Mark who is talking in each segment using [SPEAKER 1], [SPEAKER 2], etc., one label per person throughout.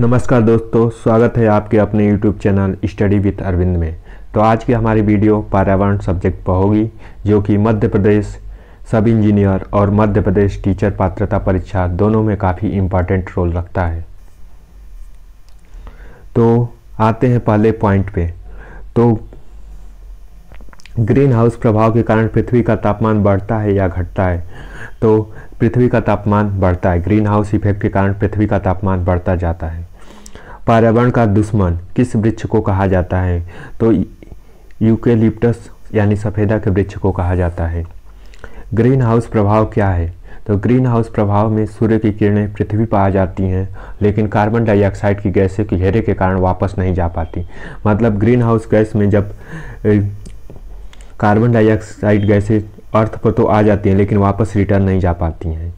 [SPEAKER 1] नमस्कार दोस्तों स्वागत है आपके अपने YouTube channel study with Arvind में तो आज की हमारी वीडियो पर्यावरण सब्जेक्ट पर होगी जो कि मध्य प्रदेश सब इंजीनियर और मध्य प्रदेश टीचर पात्रता परीक्षा दोनों में काफ़ी इम्पॉर्टेंट रोल रखता है तो आते हैं पहले पॉइंट पे तो ग्रीन हाउस प्रभाव के कारण पृथ्वी का तापमान बढ़ता है या घटता है तो पृथ्वी का तापमान बढ़ता है ग्रीन हाउस इफेक्ट के कारण पृथ्वी का तापमान बढ़ता जाता है पर्यावरण का दुश्मन किस वृक्ष को कहा जाता है तो यूकेलिप्टस यानी सफ़ेदा के वृक्ष को कहा जाता है ग्रीन हाउस प्रभाव क्या है तो ग्रीन हाउस प्रभाव में सूर्य की किरणें पृथ्वी पर आ जाती हैं लेकिन कार्बन डाइऑक्साइड की गैसें घेरे के कारण वापस नहीं जा पाती मतलब ग्रीन हाउस गैस में जब कार्बन डाइऑक्साइड गैसें अर्थ पर तो आ जाती हैं लेकिन वापस रिटर्न नहीं जा पाती हैं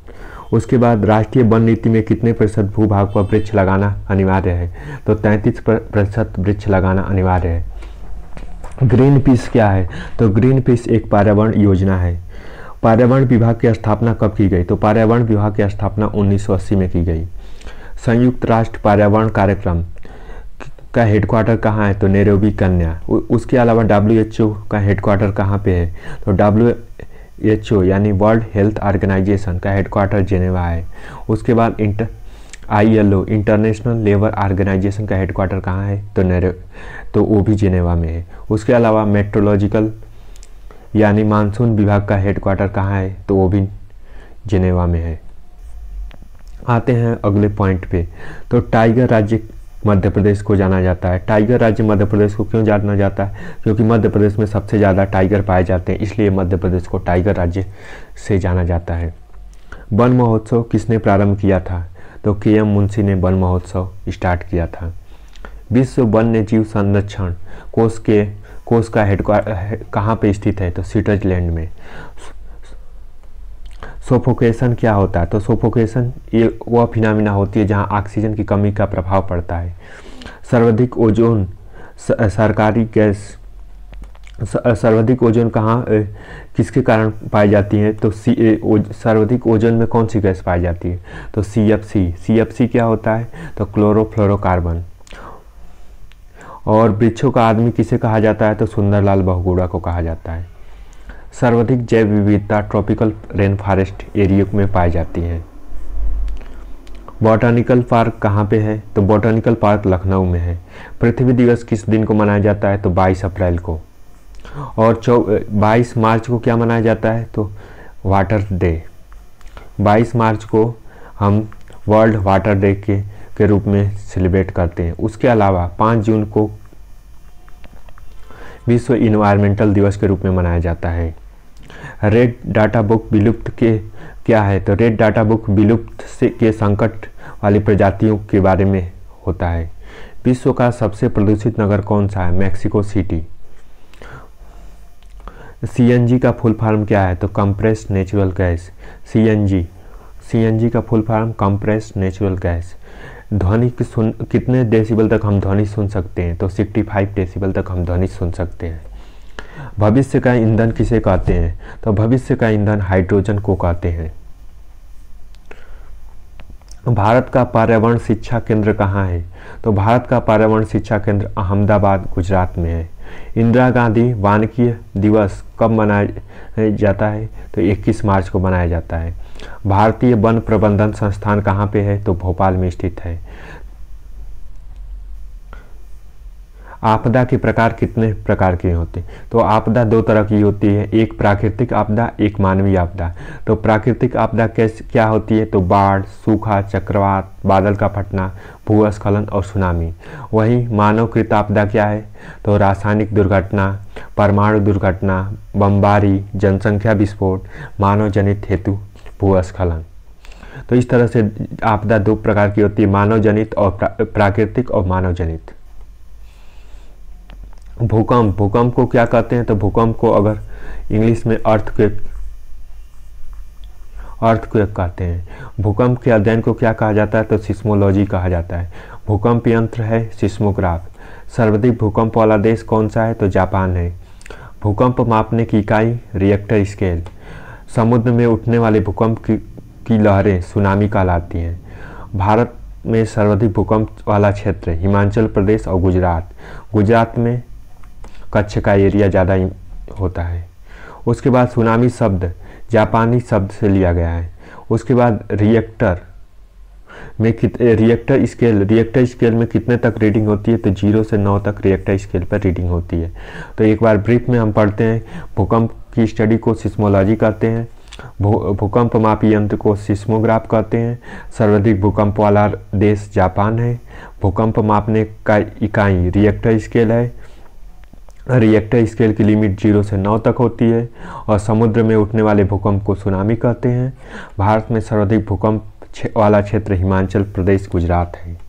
[SPEAKER 1] उसके बाद राष्ट्रीय वन नीति में कितने प्रतिशत भूभाग पर वृक्ष लगाना अनिवार्य है तो 33 प्रतिशत वृक्ष लगाना अनिवार्य है ग्रीन पीस क्या है तो ग्रीन पीस एक पर्यावरण योजना है पर्यावरण विभाग की स्थापना कब की गई तो पर्यावरण विभाग की स्थापना 1980 में की गई संयुक्त राष्ट्र पर्यावरण कार्यक्रम का हेडक्वार्टर कहाँ है तो नेरोबी कन्या उसके अलावा डब्ल्यू एच ओ का हेडक्वार्टर कहाँ पे है तो डब्ल्यू एच ओ यानी वर्ल्ड हेल्थ ऑर्गेनाइजेशन का हेडक्वार्टर जेनेवा है उसके बाद inter I L O international labour organization का हेडक्वार्टर कहाँ है तो नरे तो वो भी जेनेवा में है उसके अलावा मेट्रोलॉजिकल यानी मानसून विभाग का हेडक्वार्टर कहाँ है तो वो भी जेनेवा में है आते हैं अगले पॉइंट पे तो टाइगर राज्य मध्य प्रदेश को जाना जाता है टाइगर राज्य मध्य प्रदेश को क्यों जाना जाता है क्योंकि मध्य प्रदेश में सबसे ज़्यादा टाइगर पाए जाते हैं इसलिए मध्य प्रदेश को टाइगर राज्य से जाना जाता है वन महोत्सव किसने प्रारंभ किया था तो के एम मुंशी ने वन महोत्सव स्टार्ट किया था विश्व वन्य जीव संरक्षण कोष के कोष का हेड कहाँ पर स्थित है तो स्विट्जरलैंड में सोफोकेशन क्या होता है तो सोफोकेशन ये वह फिनामिना होती है जहाँ ऑक्सीजन की कमी का प्रभाव पड़ता है सर्वाधिक ओजोन सरकारी गैस सर्वाधिक ओजोन कहाँ किसके कारण पाई जाती है तो सी सर्वाधिक ओजोन में कौन सी गैस पाई जाती है तो C F C C F C क्या होता है तो क्लोरोफ्लोरोकार्बन और वृक्षों का आदमी किसे कहा जाता है तो सुंदरलाल बहुगुड़ा को कहा जाता है सर्वाधिक जैव विविधता ट्रॉपिकल रेन फॉरेस्ट एरियो में पाई जाती है बॉटानिकल पार्क कहाँ पे है तो बॉटनिकल पार्क लखनऊ में है पृथ्वी दिवस किस दिन को मनाया जाता है तो 22 अप्रैल को और चौ बाईस मार्च को क्या मनाया जाता है तो वाटर डे 22 मार्च को हम वर्ल्ड वाटर डे के के रूप में सेलिब्रेट करते हैं उसके अलावा 5 जून को विश्व इन्वायरमेंटल दिवस के रूप में मनाया जाता है रेड डाटा बुक विलुप्त के क्या है तो रेड डाटा बुक विलुप्त से के संकट वाली प्रजातियों के बारे में होता है विश्व का सबसे प्रदूषित नगर कौन सा है मैक्सिको सिटी सी का फुल फार्म क्या है तो compress natural gas C CNG का full form compress natural gas ध्वनि सुन कितने डेसिबल तक हम ध्वनि सुन सकते हैं तो 65 डेसिबल तक हम ध्वनि सुन सकते हैं भविष्य का ईंधन किसे कहते हैं तो भविष्य का ईंधन हाइड्रोजन को कहते हैं भारत का पर्यावरण शिक्षा केंद्र कहाँ है तो भारत का पर्यावरण शिक्षा केंद्र अहमदाबाद गुजरात में है इंदिरा गांधी वानकीय दिवस कब मनाया जाता है तो 21 मार्च को मनाया जाता है भारतीय वन प्रबंधन संस्थान कहाँ पे है तो भोपाल में स्थित है आपदा के प्रकार कितने प्रकार के होते हैं तो आपदा दो तरह की होती है एक प्राकृतिक आपदा एक मानवीय आपदा तो प्राकृतिक आपदा कैसे क्या होती है तो बाढ़ सूखा चक्रवात बादल का फटना भूस्खलन और सुनामी वहीं मानवकृत आपदा क्या है तो रासायनिक दुर्घटना परमाणु दुर्घटना बमबारी जनसंख्या विस्फोट मानवजनित हेतु भूस्खलन तो इस तरह से आपदा दो प्रकार की होती है मानवजनित और प्रा, प्राकृतिक और मानवजनित भूकंप भूकंप को क्या कहते हैं तो भूकंप को अगर इंग्लिश में अर्थक्वेक अर्थक्वेक कहते हैं भूकंप के अध्ययन को क्या कहा जाता है तो सिस्मोलॉजी कहा जाता है भूकंप यंत्र है सिस्मोग्राफ सर्वाधिक भूकंप वाला देश कौन सा है तो जापान है भूकंप मापने की इकाई रिएक्टर स्केल समुद्र में उठने वाले भूकंप की, की लहरें सुनामी कहलाती हैं भारत में सर्वाधिक भूकंप वाला क्षेत्र हिमाचल प्रदेश और गुजरात गुजरात में कच्छ का एरिया ज़्यादा होता है उसके बाद सुनामी शब्द जापानी शब्द से लिया गया है उसके बाद रिएक्टर में कित रिएक्टर स्केल रिएक्टर स्केल में कितने तक रीडिंग होती है तो जीरो से नौ तक रिएक्टर स्केल पर रीडिंग होती है तो एक बार ब्रीफ में हम पढ़ते हैं भूकंप की स्टडी को सिस्मोलॉजी कहते हैं भूकंप मापी यंत्र को सिस्मोग्राफ कहते हैं सर्वाधिक भूकंप वाला देश जापान है भूकंप मापने का इकाई रिएक्टर स्केल है रिएक्टर स्केल की लिमिट जीरो से नौ तक होती है और समुद्र में उठने वाले भूकंप को सुनामी कहते हैं भारत में सर्वाधिक भूकंप वाला क्षेत्र हिमाचल प्रदेश गुजरात है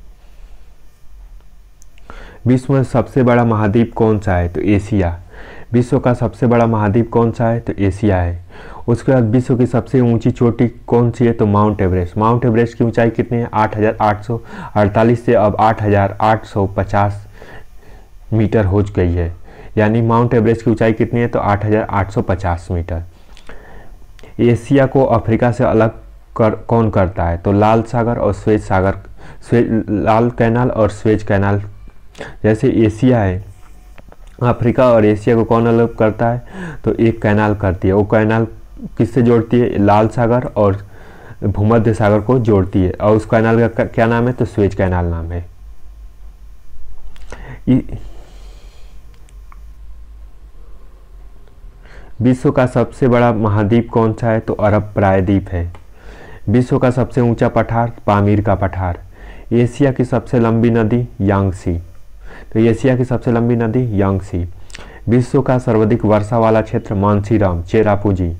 [SPEAKER 1] विश्व में सबसे बड़ा महाद्वीप कौन सा है तो एशिया विश्व का सबसे बड़ा महाद्वीप कौन सा है तो एशिया है उसके बाद विश्व की सबसे ऊंची चोटी कौन सी है तो माउंट एवरेस्ट माउंट एवरेस्ट की ऊंचाई कितनी है आठ से अब आठ मीटर हो गई है यानी माउंट एवरेस्ट की ऊंचाई कितनी है तो 8,850 मीटर एशिया को अफ्रीका से अलग कर कौन करता है तो लाल सागर और स्वेज सागर स्वेज लाल कैनाल और स्वेज कैनाल जैसे एशिया है अफ्रीका और एशिया को कौन अलग करता है तो एक कैनाल करती है वो कैनाल किससे जोड़ती है लाल सागर और भूमध्य सागर को जोड़ती है और उस कैनाल का क्या नाम है तो स्वेज कैनाल नाम है विश्व का सबसे बड़ा महाद्वीप कौन सा है तो अरब प्रायद्वीप है विश्व का सबसे ऊंचा पठार पामीर का पठार एशिया की सबसे लंबी नदी यांगसी तो एशिया की सबसे लंबी नदी यांगसी विश्व का सर्वाधिक वर्षा वाला क्षेत्र मानसीराम चेरापूजी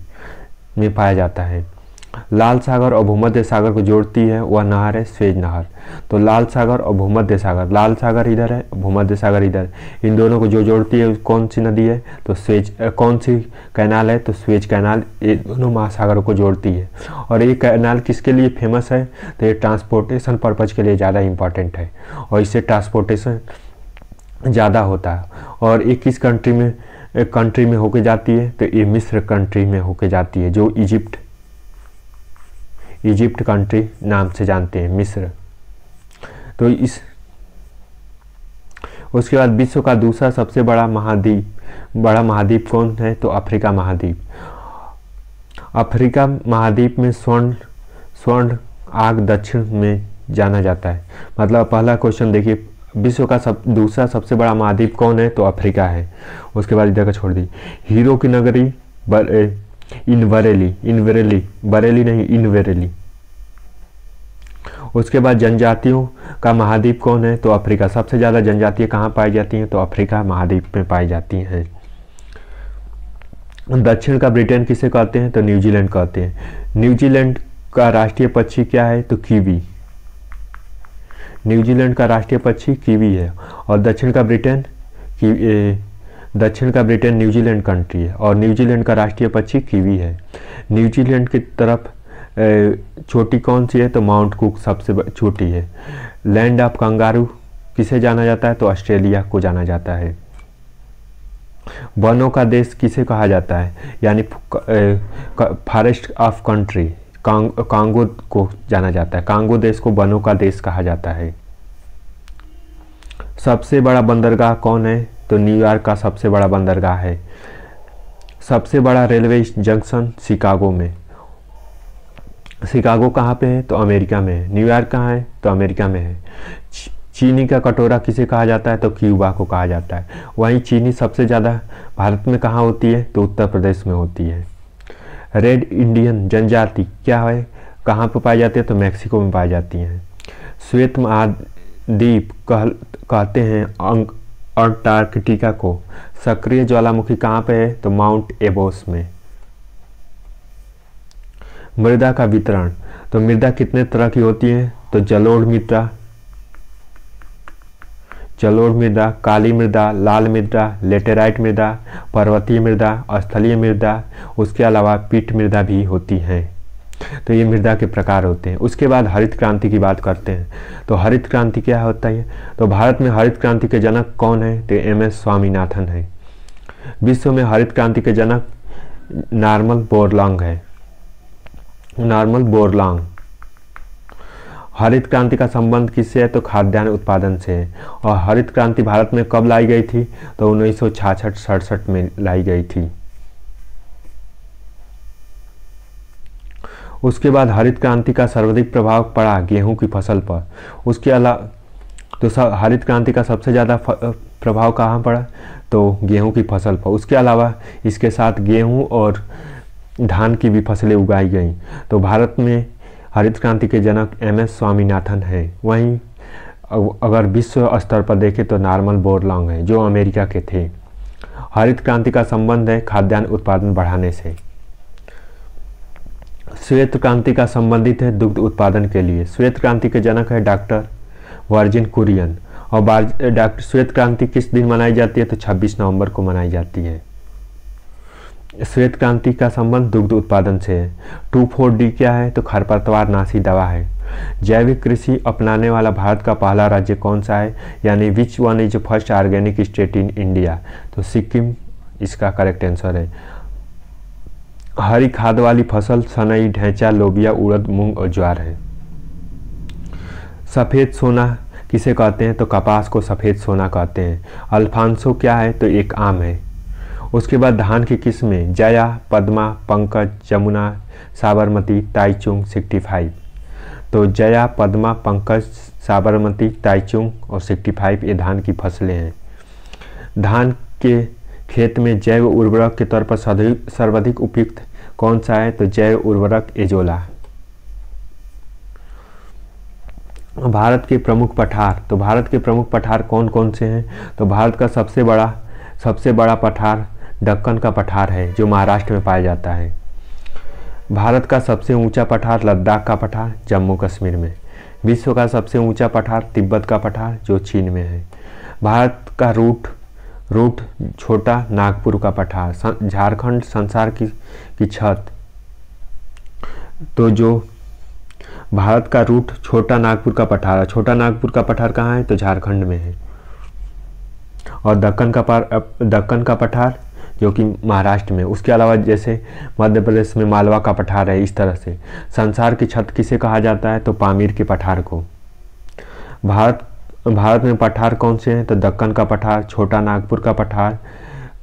[SPEAKER 1] में पाया जाता है लाल सागर और भूमध्य सागर को जोड़ती है वह नहर है स्वेज नहर तो लाल सागर और भूमध्य सागर लाल सागर इधर है भूमध्य सागर इधर इन दोनों को जो जोड़ती है कौन सी नदी है तो स्वेज कौन सी कैनाल है तो स्वेज कैनाल ये दोनों महासागर को जोड़ती है और ये कैनाल किसके लिए फेमस है तो ये ट्रांसपोर्टेशन पर्पज़ के लिए ज़्यादा इम्पॉर्टेंट है और इससे ट्रांसपोर्टेशन ज़्यादा होता है और ये किस कंट्री में कंट्री में होके जाती है तो ये मिस्र कंट्री में होके जाती है जो इजिप्ट इजिप्ट कंट्री नाम से जानते हैं मिस्र तो इस उसके बाद विश्व का दूसरा सबसे बड़ा महाद्वीप बड़ा महाद्वीप कौन है तो अफ्रीका महाद्वीप अफ्रीका महाद्वीप में स्वर्ण स्वर्ण आग दक्षिण में जाना जाता है मतलब पहला क्वेश्चन देखिए विश्व का सब दूसरा सबसे बड़ा महाद्वीप कौन है तो अफ्रीका है उसके बाद इधर का छोड़ दी हीरो की नगरी बर, ए, इनवरेली इनवरेली बरेली नहीं इनवरेली उसके बाद जनजातियों का महाद्वीप कौन है तो अफ्रीका सबसे ज़्यादा जनजातियाँ कहाँ पाई जाती हैं तो अफ्रीका महाद्वीप में पाई जाती हैं दक्षिण का ब्रिटेन किसे कहते हैं तो न्यूजीलैंड कहते हैं न्यूजीलैंड का राष्ट्रीय पक्षी क्या है तो कीवी न्यूजीलैंड का राष्ट्रीय पक्षी कीवी है और दक्षिण का ब्रिटेन की दक्षिण का ब्रिटेन न्यूजीलैंड कंट्री है और न्यूजीलैंड का राष्ट्रीय पक्षी कीवी है न्यूजीलैंड की तरफ छोटी कौन सी है तो माउंट कुक सबसे छोटी है लैंड ऑफ कंगारू किसे जाना जाता है तो ऑस्ट्रेलिया को जाना जाता है वनों का देश किसे कहा जाता है यानी फॉरेस्ट ऑफ कंट्री कांगो को जाना जाता है कांगो देश को वनों का देश कहा जाता है सबसे बड़ा बंदरगाह कौन है तो न्यूयॉर्क का सबसे बड़ा बंदरगाह है सबसे बड़ा रेलवे जंक्शन शिकागो में शिकागो कहाँ पे है तो अमेरिका में है न्यूयॉर्क कहाँ है तो अमेरिका में है चीनी का कटोरा किसे कहा जाता है तो क्यूबा को कहा जाता है वहीं चीनी सबसे ज़्यादा भारत में कहाँ होती है तो उत्तर प्रदेश में होती है रेड इंडियन जनजाति क्या है कहाँ पर पाई जाती है तो मैक्सिको में पाई जाती हैं श्वेत महाद्वीप कह कहते हैं अंटार्कटिका को सक्रिय ज्वालामुखी कहाँ पे है तो माउंट एबोस में मृदा का वितरण तो मृदा कितने तरह की होती है तो जलोढ़ मृदा जलोढ़ मृदा काली मृदा लाल मृदा लेटेराइट मृदा पर्वतीय मृदा स्थलीय मृदा उसके अलावा पीठ मृदा भी होती हैं तो ये मृदा के प्रकार होते हैं उसके बाद हरित क्रांति की बात करते हैं तो हरित क्रांति क्या होता है तो भारत में हरित क्रांति के जनक कौन है तो एम एस स्वामीनाथन है विश्व में हरित क्रांति के जनक नॉर्मल बोरलांग है नॉर्मल बोरलांग हरित क्रांति का संबंध किससे है तो खाद्यान्न उत्पादन से है और हरित क्रांति भारत में कब लाई गई थी तो उन्नीस सौ में लाई गई थी उसके बाद हरित क्रांति का सर्वाधिक प्रभाव पड़ा गेहूं की फसल पर उसके अलावा तो हरित क्रांति का सबसे ज़्यादा प्रभाव कहाँ पड़ा तो गेहूं की फसल पर उसके अलावा इसके साथ गेहूं और धान की भी फसलें उगाई गईं तो भारत में हरित क्रांति के जनक एम एस स्वामीनाथन हैं वहीं अगर विश्व स्तर पर देखें तो नॉर्मल बोरलॉन्ग हैं जो अमेरिका के थे हरित क्रांति का संबंध है खाद्यान्न उत्पादन बढ़ाने से श्वेत क्रांति का संबंधित है दुग्ध उत्पादन के लिए श्वेत क्रांति के जनक है डॉक्टर वर्जिन कुरियन और डॉक्टर श्वेत क्रांति किस दिन मनाई जाती है तो 26 नवंबर को मनाई जाती है श्वेत क्रांति का संबंध दुग्ध उत्पादन से है टू फोर डी क्या है तो खरपतवार नाशी दवा है जैविक कृषि अपनाने वाला भारत का पहला राज्य कौन सा है यानी which one is first organic state in India तो सिक्किम इसका करेक्ट आंसर है हरी खाद वाली फसल सनई ढैंचा लोबिया उड़द मूंग और ज्वार है सफ़ेद सोना किसे कहते हैं तो कपास को सफ़ेद सोना कहते हैं अल्फांसो क्या है तो एक आम है उसके बाद धान की किस्में Jaya Padma Pankaj Jamuna Sabarmati Taichung sixty five तो जया पद्मा पंकज साबरमती ताइचुंग और सिक्सटी फाइव ये धान की फसलें हैं धान के खेत में जैव उर्वरक के तौर पर सर्वाधिक उपयुक्त कौन सा है तो जैव उर्वरक एजोला भारत के प्रमुख पठार तो भारत के प्रमुख पठार कौन कौन से हैं तो भारत का सबसे बड़ा सबसे बड़ा पठार डक्कन का पठार है जो महाराष्ट्र में पाया जाता है भारत का सबसे ऊंचा पठार लद्दाख का पठार जम्मू कश्मीर में विश्व का सबसे ऊंचा पठार तिब्बत का पठार जो चीन में है भारत का रूट रूट छोटा नागपुर का पठार झारखंड संसार की की छत तो जो भारत का रूट छोटा नागपुर का पठार है छोटा नागपुर का पठार कहाँ है तो झारखंड में है और दक्कन का पार दक्कन का पठार जो कि महाराष्ट्र में उसके अलावा जैसे मध्य प्रदेश में मालवा का पठार है इस तरह से संसार की छत किसे कहा जाता है तो पामीर के पठार को भारत भारत में पठार कौन से हैं तो दक्कन का पठार छोटा नागपुर का पठार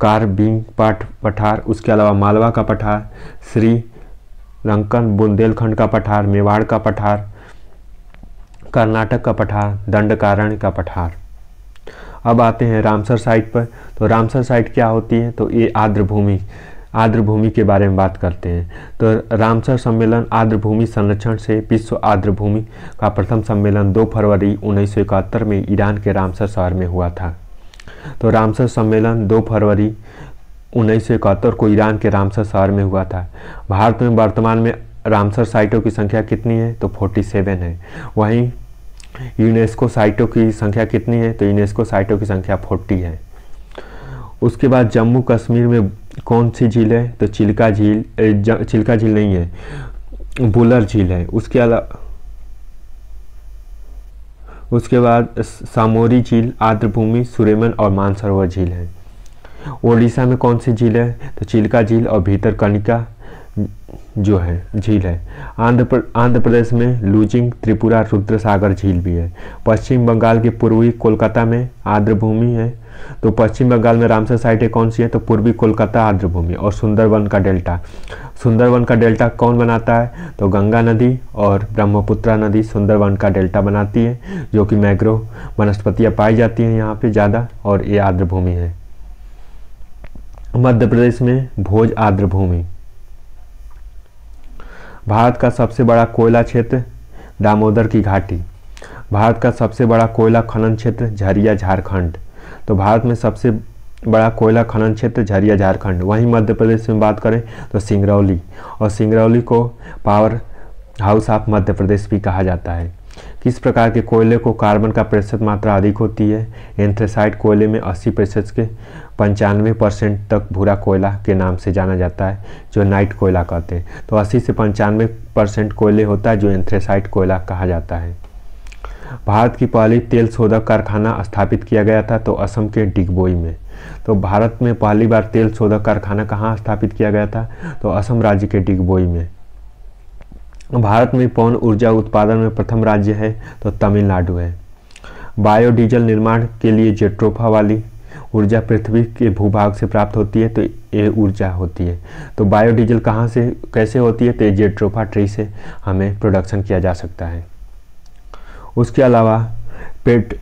[SPEAKER 1] कारबिंग पाठ पठार उसके अलावा मालवा का पठार श्री लंकन बुंदेलखंड का पठार मेवाड़ का पठार कर्नाटक का पठार दंडकारण्य का पठार अब आते हैं रामसर साइट पर तो रामसर साइट क्या होती है तो ये आर्द्र भूमि आर्द्र भूमि के बारे में बात करते हैं तो रामसर सम्मेलन आर्द्र भूमि संरक्षण से विश्व आर्द्र भूमि का प्रथम सम्मेलन 2 फरवरी उन्नीस में ईरान के रामसर शहर में हुआ था तो रामसर सम्मेलन 2 फरवरी उन्नीस को ईरान के रामसर शहर में हुआ था भारत में वर्तमान में रामसर साइटों की संख्या कितनी है तो 47 है वहीं यूनेस्को साइटों की संख्या कितनी है तो यूनेस्को साइटों की संख्या 40 है उसके बाद जम्मू कश्मीर में कौन सी झील है तो चिल्का झील चिल्का झील नहीं है बुलर झील है उसके अलावा उसके बाद सामोरी झील आर्द्रभूमि सुरेमन और मानसरोवर झील है ओडिशा में कौन सी झील है तो चिल्का झील और भीतर कनिका जो है झील है आंध्र प्र, आंध्र प्रदेश में लूजिंग त्रिपुरा रुद्र सागर झील भी है पश्चिम बंगाल के पूर्वी कोलकाता में आर्द्रभूमि है तो पश्चिम बंगाल में रामसर साइटें कौन सी हैं तो पूर्वी कोलकाता आर्द्रभूमि और सुंदरवन का डेल्टा सुंदरवन का डेल्टा कौन बनाता है तो गंगा नदी और ब्रह्मपुत्रा नदी सुंदरवन का डेल्टा बनाती है जो कि मैग्रो वनस्पतियाँ पाई जाती हैं यहाँ पर ज़्यादा और ये आर्द्रभूमि है मध्य प्रदेश में भोज आर्द्रभूमि भारत का सबसे बड़ा कोयला क्षेत्र दामोदर की घाटी भारत का सबसे बड़ा कोयला खनन क्षेत्र झरिया झारखंड तो भारत में सबसे बड़ा कोयला खनन क्षेत्र झरिया झारखंड वहीं मध्य प्रदेश में बात करें तो सिंगरौली और सिंगरौली को power house of Madhya Pradesh भी कहा जाता है किस प्रकार के कोयले को कार्बन का प्रतिशत मात्रा अधिक होती है एंथ्रेसाइड कोयले में 80 प्रतिशत के पंचानवे परसेंट तक भूरा कोयला के नाम से जाना जाता है जो नाइट कोयला कहते हैं तो 80 से पंचानवे परसेंट कोयले होता है जो एंथ्रेसाइट कोयला कहा जाता है भारत की पहली तेल शोधक कारखाना स्थापित किया गया था तो असम के डिगबोई में तो भारत में पहली बार तेल शोधक कारखाना कहाँ स्थापित किया गया था तो असम राज्य के डिगबोई में भारत में पौन ऊर्जा उत्पादन में प्रथम राज्य है तो तमिलनाडु है बायोडीजल निर्माण के लिए जेट्रोफा वाली ऊर्जा पृथ्वी के भूभाग से प्राप्त होती है तो ये ऊर्जा होती है तो बायोडीजल कहाँ से कैसे होती है तो जेट्रोफा ट्री से हमें प्रोडक्शन किया जा सकता है उसके अलावा पेट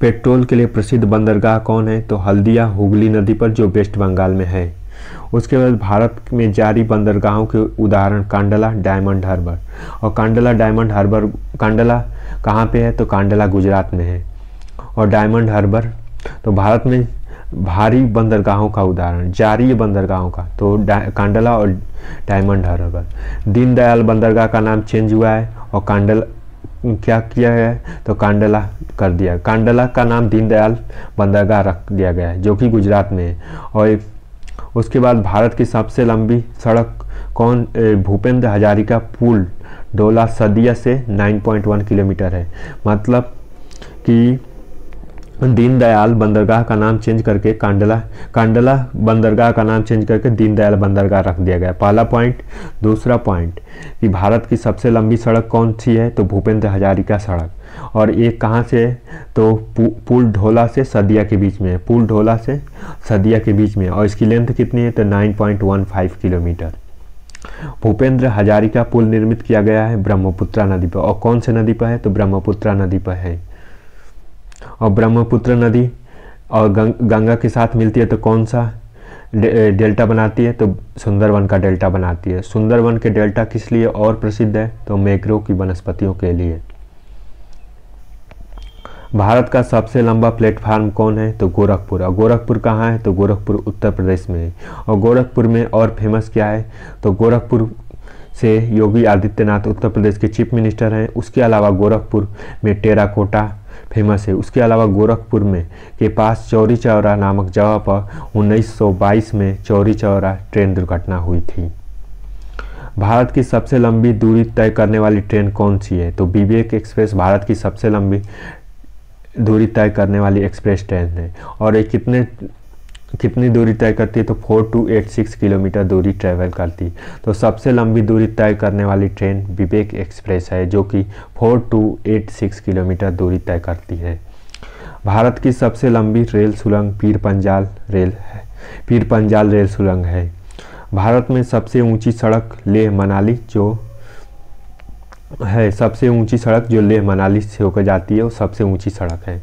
[SPEAKER 1] पेट्रोल के लिए प्रसिद्ध बंदरगाह कौन है तो हल्दिया हुगली नदी पर जो वेस्ट बंगाल में है उसके बाद भारत में जारी बंदरगाहों के उदाहरण कांडला डायमंड हार्बर और कांडला डायमंड हार्बर कांडला कहाँ पे है तो कांडला गुजरात में है और डायमंड हार्बर तो भारत में भारी बंदरगाहों का उदाहरण जारी बंदरगाहों का तो कांडला और डायमंड हार्बर दीनदयाल बंदरगाह का नाम चेंज हुआ है और कांडला क्या किया गया तो कांडला कर दिया कांडला का नाम दीनदयाल बंदरगाह रख दिया गया है जो कि गुजरात में है और एक उसके बाद भारत की सबसे लंबी सड़क कौन भूपेंद्र हजारिका पुल डोला सदिया से 9.1 किलोमीटर है मतलब कि दीनदयाल बंदरगाह का नाम चेंज करके कांडला कांडला बंदरगाह का नाम चेंज करके दीनदयाल बंदरगाह रख दिया गया पहला पॉइंट दूसरा पॉइंट कि भारत की सबसे लंबी सड़क कौन सी है तो भूपेंद्र हजारिका सड़क और ये कहाँ से तो पुल ढोला से सदिया के बीच में है पुल ढोला से सदिया के बीच में और इसकी लेंथ कितनी है तो नाइन किलोमीटर भूपेंद्र हजारिका पुल निर्मित किया गया है ब्रह्मपुत्रा नदी पर और कौन से नदी पर है तो ब्रह्मपुत्रा नदी पर है और ब्रह्मपुत्र नदी और गंगा के साथ मिलती है तो कौन सा डेल्टा बनाती है तो सुंदरवन का डेल्टा बनाती है सुंदरवन के डेल्टा किस लिए और प्रसिद्ध है तो मैक्रो की वनस्पतियों के लिए भारत का सबसे लंबा प्लेटफार्म कौन है तो गोरखपुर और गोरखपुर कहाँ है तो गोरखपुर उत्तर प्रदेश में है और गोरखपुर में और फेमस क्या है तो गोरखपुर से योगी आदित्यनाथ उत्तर प्रदेश के चीफ मिनिस्टर हैं उसके अलावा गोरखपुर में टेराकोटा फेमस है उसके अलावा गोरखपुर में के पास चौरी चौरा नामक जगह पर 1922 में चौरी चौरा ट्रेन दुर्घटना हुई थी भारत की सबसे लंबी दूरी तय करने वाली ट्रेन कौन सी है तो विवेक एक्सप्रेस भारत की सबसे लंबी दूरी तय करने वाली एक्सप्रेस ट्रेन है और ये कितने कितनी दूरी तय करती है तो टू सिक्स किलोमीटर दूरी ट्रैवल करती है तो सबसे लंबी दूरी तय करने वाली ट्रेन विवेक एक्सप्रेस है जो कि टू सिक्स किलोमीटर दूरी तय करती है भारत की सबसे लंबी रेल सुरंग पीर पंजाल रेल है पीर पंजाल रेल सुरंग है भारत में सबसे ऊंची सड़क लेह मनाली जो है सबसे ऊंची सड़क जो लेह मनाली से होकर जाती है वो सबसे ऊंची सड़क है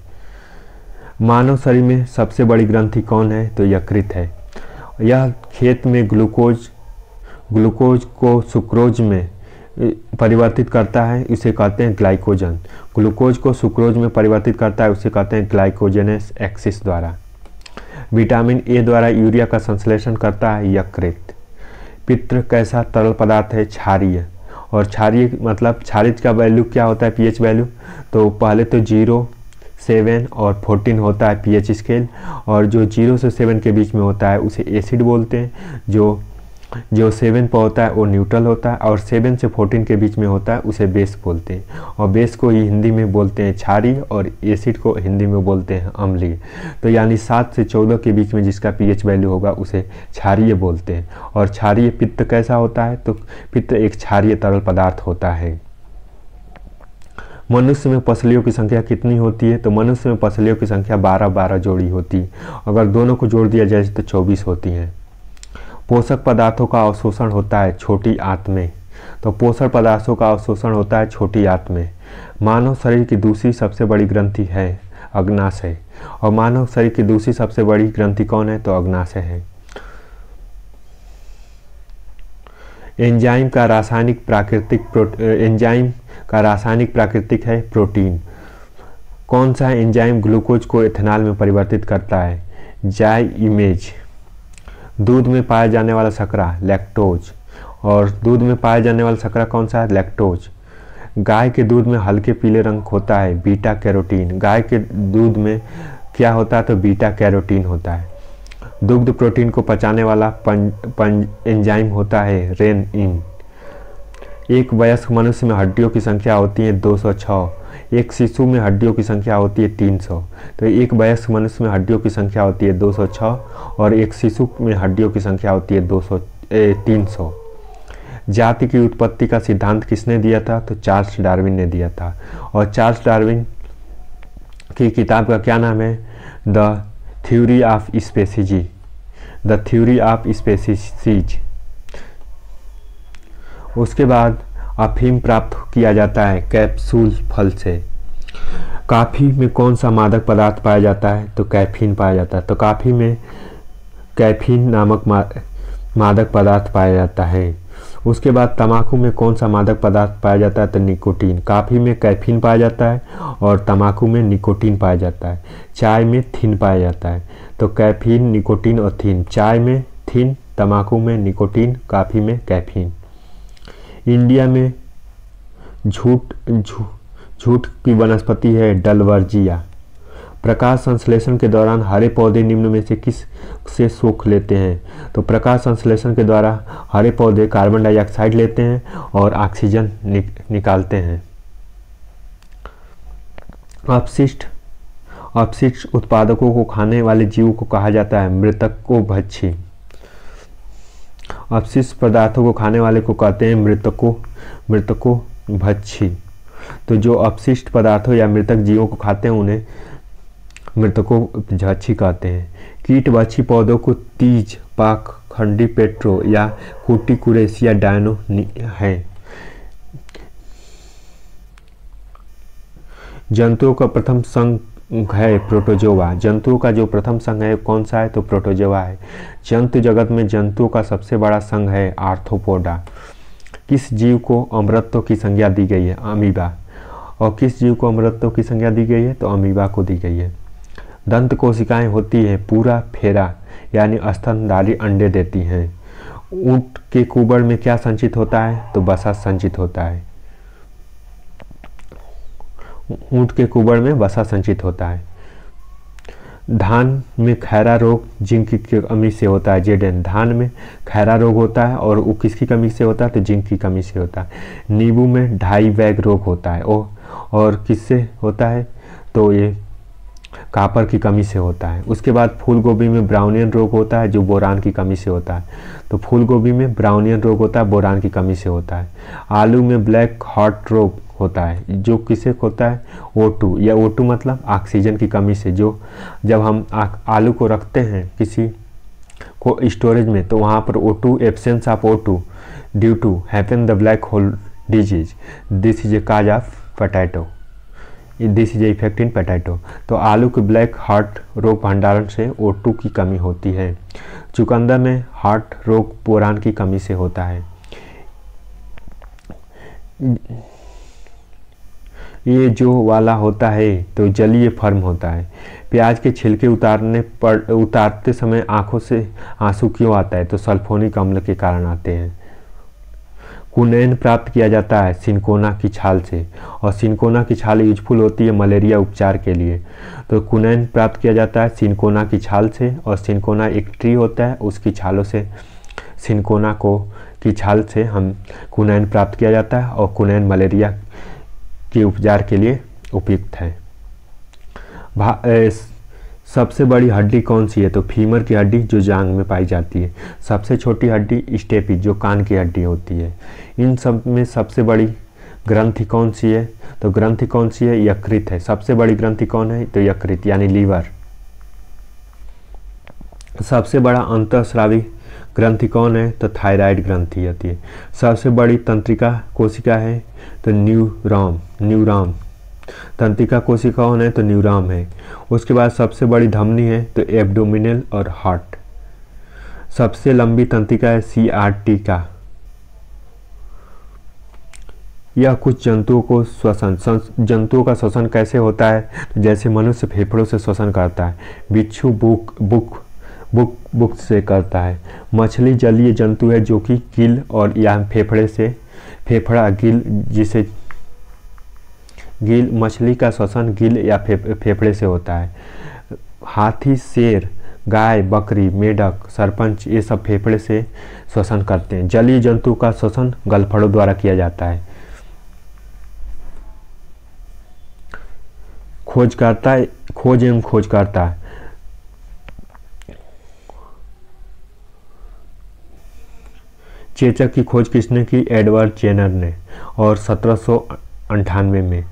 [SPEAKER 1] मानव शरीर में सबसे बड़ी ग्रंथि कौन है तो यकृत है यह खेत में ग्लूकोज ग्लूकोज को सुक्रोज में परिवर्तित करता है इसे कहते हैं ग्लाइकोजन ग्लूकोज को सुक्रोज में परिवर्तित करता है उसे कहते हैं ग्लाइकोजेनस एक्सिस द्वारा विटामिन ए द्वारा यूरिया का संश्लेषण करता है यकृत पित्र कैसा तरल पदार्थ है क्षारिय और क्षारिय मतलब क्षारित का वैल्यू क्या होता है पीएच वैल्यू तो पहले तो जीरो सेवन और फोर्टीन होता है पीएच स्केल और जो जीरो से सेवन के बीच में होता है उसे एसिड बोलते हैं जो जो सेवन पर होता है वो न्यूट्रल होता है और सेवन से फोर्टीन के बीच में होता है उसे बेस बोलते हैं और बेस को ही हिंदी में बोलते हैं छारी और एसिड को हिंदी में बोलते हैं अम्लीय तो यानी सात से चौदह के बीच में जिसका पीएच वैल्यू होगा उसे क्षारिय बोलते हैं और क्षारिय पित्त कैसा होता है तो पित्त एक क्षारिय तरल पदार्थ होता है मनुष्य में पसलियों की संख्या कितनी होती है तो मनुष्य में पसलियों की संख्या बारह बारह जोड़ी होती है अगर दोनों को जोड़ दिया जाए तो चौबीस होती हैं पोषक पदार्थों का अवशोषण होता है छोटी आंत में तो पोषण पदार्थों का अवशोषण होता है छोटी आंत में मानव शरीर की दूसरी सबसे बड़ी ग्रंथि है अग्नाशय और मानव शरीर की दूसरी सबसे बड़ी ग्रंथि कौन है तो अग्नाशय है एंजाइम का रासायनिक प्राकृतिक एंजाइम का रासायनिक प्राकृतिक है प्रोटीन कौन सा एंजाइम ग्लूकोज को इथेनॉल में परिवर्तित करता है जाय इमेज दूध में पाया जाने वाला सकरा लैक्टोज और दूध में पाया जाने वाला सकरा कौन सा है लैक्टोज गाय के दूध में हल्के पीले रंग होता है बीटा कैरोटीन गाय के दूध में क्या होता है तो बीटा कैरोटीन होता है दुग्ध प्रोटीन को पचाने वाला पंज, पंज एंजाइम होता है रेन इन एक वयस्क मनुष्य में हड्डियों की संख्या होती है 206 एक शिशु में हड्डियों की संख्या होती है 300 तो एक वयस्क मनुष्य में हड्डियों की संख्या होती है 206 और एक शिशु में हड्डियों की संख्या होती है 200 ए, सौ जाति की उत्पत्ति का सिद्धांत किसने दिया था तो चार्ल्स डार्विन ने दिया था और चार्ल्स डार्विन की किताब का क्या नाम है the theory of species the theory of species उसके बाद अफीम प्राप्त किया जाता है कैप्सूल फल से काफ़ी में कौन सा मादक पदार्थ पाया जाता है तो कैफीन पाया जाता है तो काफ़ी में कैफीन नामक मा, मादक पदार्थ पाया जाता है उसके बाद तंबाकू में कौन सा मादक पदार्थ पाया जाता है तो निकोटीन काफ़ी में कैफीन पाया जाता है और तंबाकू में निकोटीन पाया जाता है चाय में थिन पाया जाता है तो कैफीन निकोटीन और थिन चाय में थिन तंबाकू में निकोटीन काफ़ी में कैफीन इंडिया में झूठ झूठ की वनस्पति है डलवर्जिया प्रकाश संश्लेषण के दौरान हरे पौधे निम्न में से किस से सोख लेते हैं तो प्रकाश संश्लेषण के द्वारा हरे पौधे कार्बन डाइऑक्साइड लेते हैं और ऑक्सीजन निक, निकालते हैं अपशिष्ट अपशिष्ट उत्पादकों को खाने वाले जीव को कहा जाता है मृतक को भच्छी अपशिष्ट पदार्थों को खाने वाले को कहते हैं मृतकों मृतकों भक्षी तो जो अपशिष्ट पदार्थों या मृतक जीवों को खाते हैं उन्हें मृतकों झक्षी कहते हैं कीट भक्षी पौधों को तीज पाक खंडी पेट्रो या कुटी कुरेसिया डायनो है जंतुओं का प्रथम संघ है प्रोटोजोवा जंतुओं का जो प्रथम संघ है कौन सा है तो प्रोटोजोवा है जंतु जगत में जंतुओं का सबसे बड़ा संघ है आर्थोपोडा किस जीव को अमृतत्व की संज्ञा दी गई है अमीबा और किस जीव को अमृतत्व की संज्ञा दी गई है तो अमीबा को दी गई है दंत कोशिकाएं होती है पूरा फेरा यानी स्तनधारी अंडे देती हैं ऊँट के कुबड़ में क्या संचित होता है तो बसा संचित होता है ऊंट के कुबड़ में वसा संचित होता है धान में खैरा रोग जिंक की कमी से होता है जेडेन धान में खैरा रोग होता है और वो किसकी कमी से होता है तो जिंक की कमी से होता है नींबू में ढाई बैग रोग होता है ओ और किससे होता है तो ये कापर की कमी से होता है उसके बाद फूल गोभी में ब्राउनियन रोग होता है जो बोरान की कमी से होता है तो फूल गोभी में ब्राउनियन रोग होता है बोरान की कमी से होता है आलू में ब्लैक हॉट रोग होता है जो किसे होता है ओ टू या ओ टू मतलब ऑक्सीजन की कमी से जो जब हम आलू को रखते हैं किसी को स्टोरेज में तो वहाँ पर O two absence of O two due to happen the black hole disease this is a cause of potato this is a effect in potato तो आलू के ब्लैक हार्ट रोग भंडारण से ओ टू की कमी होती है चुकंदर में हार्ट रोग बोरान की कमी से होता है ये जो वाला होता है तो जलीय फर्म होता है प्याज के छिलके उतारने पर उतारते समय आंखों से आंसू क्यों आता है तो सल्फोनिक अम्ल के कारण आते हैं कुनैन प्राप्त किया जाता है सिनकोना की छाल से और सिनकोना की छाल यूजफुल होती है मलेरिया उपचार के लिए तो कुनैन प्राप्त किया जाता है सिनकोना की छाल से और सिनकोना एक ट्री होता है उसकी छालों से सिनकोना को की छाल से हम कुनैन प्राप्त किया जाता है और कुनैन मलेरिया के उपचार के लिए उपयुक्त है सबसे बड़ी हड्डी कौन सी है तो फीमर की हड्डी जो जांग में पाई जाती है सबसे छोटी हड्डी स्टेपी जो कान की हड्डी होती है इन सब में सबसे बड़ी ग्रंथि कौन सी है तो ग्रंथि कौन सी है यकृत है सबसे बड़ी ग्रंथि कौन है तो यकृत यानी लीवर सबसे बड़ा अंतःस्रावी ग्रंथि कौन है तो थायराइड ग्रंथि आती है सबसे बड़ी तंत्रिका कोशिका है तो न्यूराम न्यूराम तंत्रिका कोशिका कौन है तो न्यूराम है उसके बाद सबसे बड़ी धमनी है तो एब्डोमिनल और हार्ट सबसे लंबी तंत्रिका है सी आर टी का यह कुछ जंतुओं को श्वसन जंतुओं का श्वसन कैसे होता है तो जैसे मनुष्य फेफड़ों से श्वसन करता है बिच्छू बुक बुक बुक बुक से करता है मछली जलीय जंतु है जो कि गिल और या फेफड़े से फेफड़ा गिल जिसे गिल मछली का श्वसन गिल या फे, फेफड़े से होता है हाथी शेर गाय बकरी मेढक सरपंच ये सब फेफड़े से श्वसन करते हैं जलीय जंतु का श्वसन गलफड़ों द्वारा किया जाता है खोजकर्ता खोज एवं खोजकर्ता चेचक की खोज किसने की एडवर्ड चेनर ने और सत्रह में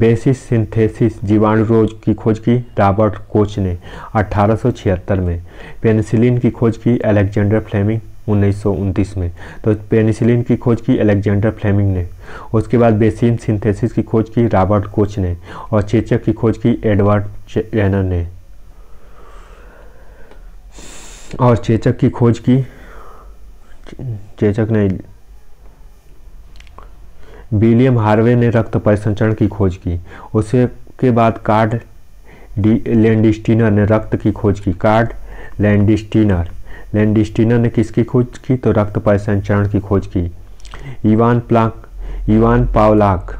[SPEAKER 1] बेसिस सिंथेसिस जीवाणु रोग की खोज की रॉबर्ट कोच ने 1876 में पेनिसिलिन की खोज की अलेक्जेंडर फ्लेमिंग उन्नीस में तो पेनिसिलिन की खोज की अलेक्जेंडर फ्लेमिंग ने उसके बाद बेसिन सिंथेसिस की खोज की रॉबर्ट कोच ने और चेचक की खोज की एडवर्ड चेनर ने और चेचक की खोज की चेचक ने विलियम हार्वे ने रक्त परिसंचरण की खोज की उसे के बाद कार्ड लैंडिस्टिनर ने रक्त की खोज की कार्ड लैंडिस्टिनर लैंडिस्टिनर ने किसकी खोज की तो रक्त परिसंचरण की खोज की Ivan Pavlov Ivan Pavlov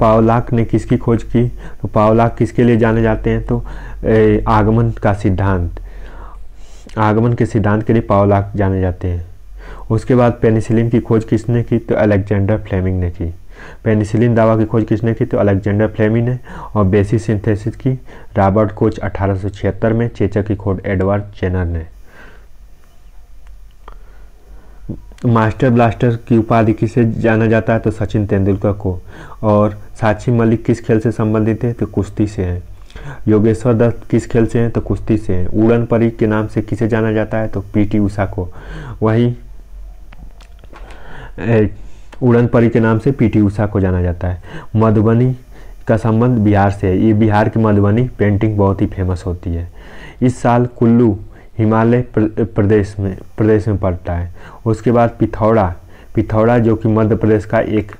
[SPEAKER 1] Pavlov ने किसकी खोज की तो पावलाक किसके लिए जाने जाते हैं तो ए, आगमन का सिद्धांत आगमन के सिद्धांत के लिए पावलाक जाने जाते हैं उसके बाद पेनिसिलिन की खोज किसने की तो अलेक्जेंडर फ्लेमिंग ने की पेनिसिलिन दवा की खोज किसने की तो अलेक्जेंडर फ्लेमिंग ने और बेसिस सिंथेसिस की रॉबर्ट कोच 1876 में चेचक की खोज एडवर्ड चेनर ने मास्टर ब्लास्टर की उपाधि किसे जाना जाता है तो सचिन तेंदुलकर को और साक्षी मलिक किस खेल से संबंधित है तो कुश्ती से हैं योगेश्वर दत्त किस खेल से हैं तो कुश्ती से हैं उड़न परी के नाम से किसे जाना जाता है तो पीटी उषा को वही उड़न परी के नाम से पीटी उषा को जाना जाता है मधुबनी का संबंध बिहार से है ये बिहार की मधुबनी पेंटिंग बहुत ही फेमस होती है इस साल कुल्लू हिमालय प्रदेश में प्रदेश में पड़ता है उसके बाद पिथौरा पिथौरा जो कि मध्य प्रदेश का एक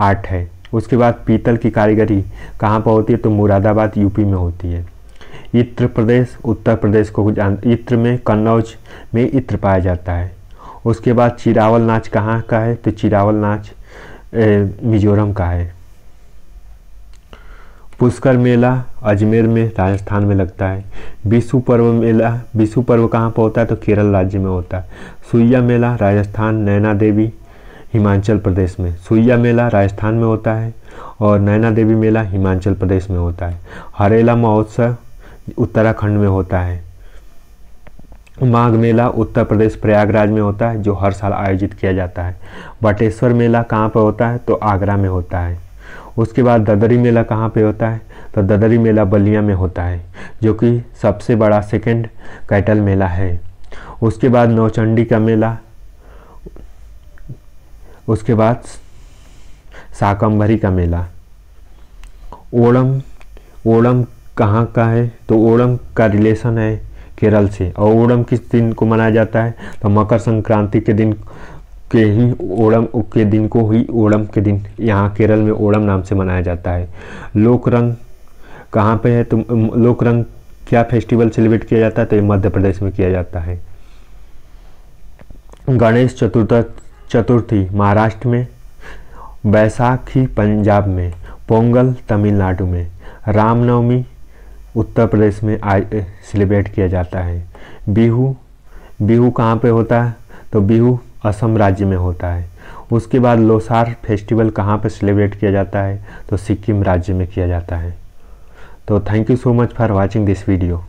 [SPEAKER 1] आर्ट है उसके बाद पीतल की कारीगरी कहाँ पर होती है तो मुरादाबाद यूपी में होती है इत्र प्रदेश उत्तर प्रदेश को जान इत्र में कन्नौज में इत्र पाया जाता है उसके बाद चिरावल नाच कहाँ का है तो चिरावल नाच मिजोरम का है पुष्कर मेला अजमेर में राजस्थान में लगता है विशु पर्व मेला विशु पर्व कहाँ पर होता है तो केरल राज्य में होता है सुइया मेला राजस्थान नैना देवी हिमाचल प्रदेश में सुइया मेला राजस्थान में होता है और नैना देवी मेला हिमाचल प्रदेश में होता है हरेला महोत्सव उत्तराखंड में होता है माघ मेला उत्तर प्रदेश प्रयागराज में होता है जो हर साल आयोजित किया जाता है बटेश्वर मेला कहाँ पर होता है तो आगरा में होता है उसके बाद ददरी मेला कहाँ पे होता है तो ददरी मेला बलिया में होता है जो कि सबसे बड़ा सेकंड कैटल मेला है उसके बाद नौचंडी का मेला उसके बाद शाकंभरी का मेला ओणम ओणम कहाँ का है तो ओणम का रिलेशन है केरल से और ओणम किस दिन को मनाया जाता है तो मकर संक्रांति के दिन के ही ओणम के दिन को ही ओणम के दिन यहाँ केरल में ओणम नाम से मनाया जाता है लोक रंग कहाँ पे है तो लोक रंग क्या फेस्टिवल सेलिब्रेट किया जाता है तो ये मध्य प्रदेश में किया जाता है गणेश चतुर्थ चतुर्थी महाराष्ट्र में बैसाखी पंजाब में पोंगल तमिलनाडु में रामनवमी उत्तर प्रदेश में आज सेलिब्रेट किया जाता है बिहू बिहू कहाँ पे होता है तो बिहू असम राज्य में होता है उसके बाद लोसार फेस्टिवल कहाँ पे सेलिब्रेट किया जाता है तो सिक्किम राज्य में किया जाता है तो thank you so much for watching this video